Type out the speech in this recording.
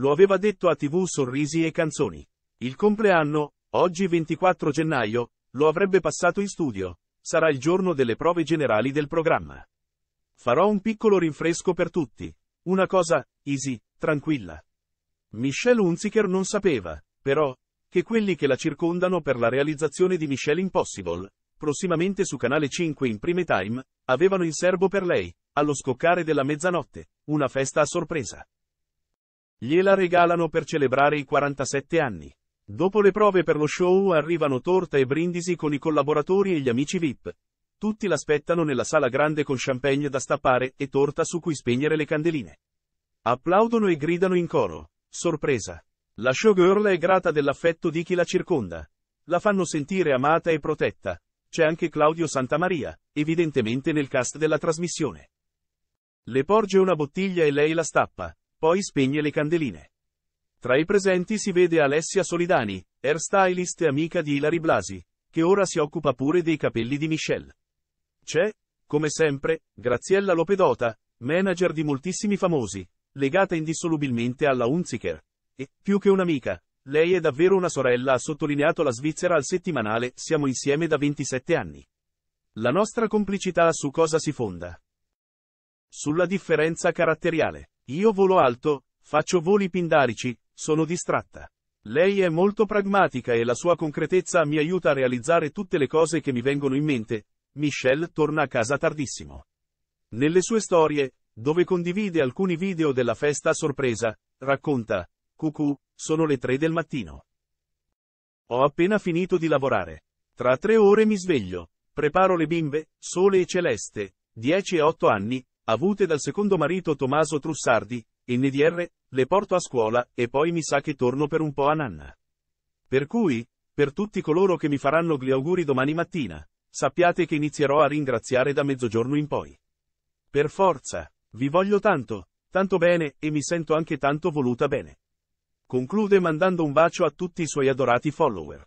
Lo aveva detto a TV Sorrisi e Canzoni. Il compleanno, oggi 24 gennaio, lo avrebbe passato in studio. Sarà il giorno delle prove generali del programma. Farò un piccolo rinfresco per tutti. Una cosa, easy, tranquilla. Michelle Hunziker non sapeva, però, che quelli che la circondano per la realizzazione di Michelle Impossible, prossimamente su Canale 5 in prime time, avevano in serbo per lei, allo scoccare della mezzanotte, una festa a sorpresa. Gliela regalano per celebrare i 47 anni. Dopo le prove per lo show arrivano torta e brindisi con i collaboratori e gli amici VIP. Tutti l'aspettano nella sala grande con champagne da stappare e torta su cui spegnere le candeline. Applaudono e gridano in coro. Sorpresa. La showgirl è grata dell'affetto di chi la circonda. La fanno sentire amata e protetta. C'è anche Claudio Santamaria, evidentemente nel cast della trasmissione. Le porge una bottiglia e lei la stappa. Poi spegne le candeline. Tra i presenti si vede Alessia Solidani, hairstylist e amica di Ilari Blasi, che ora si occupa pure dei capelli di Michelle. C'è, come sempre, Graziella Lopedota, manager di moltissimi famosi, legata indissolubilmente alla Unziker. E, più che un'amica, lei è davvero una sorella, ha sottolineato la Svizzera al settimanale, siamo insieme da 27 anni. La nostra complicità su cosa si fonda? Sulla differenza caratteriale. Io volo alto, faccio voli pindarici, sono distratta. Lei è molto pragmatica e la sua concretezza mi aiuta a realizzare tutte le cose che mi vengono in mente. Michelle torna a casa tardissimo. Nelle sue storie, dove condivide alcuni video della festa a sorpresa, racconta, Cucù, sono le 3 del mattino. Ho appena finito di lavorare. Tra tre ore mi sveglio, preparo le bimbe, Sole e Celeste, 10 e 8 anni, avute dal secondo marito Tommaso Trussardi, NDR, le porto a scuola e poi mi sa che torno per un po' a nanna. Per cui, per tutti coloro che mi faranno gli auguri domani mattina, sappiate che inizierò a ringraziare da mezzogiorno in poi. Per forza, vi voglio tanto, tanto bene e mi sento anche tanto voluta bene. Conclude mandando un bacio a tutti i suoi adorati follower.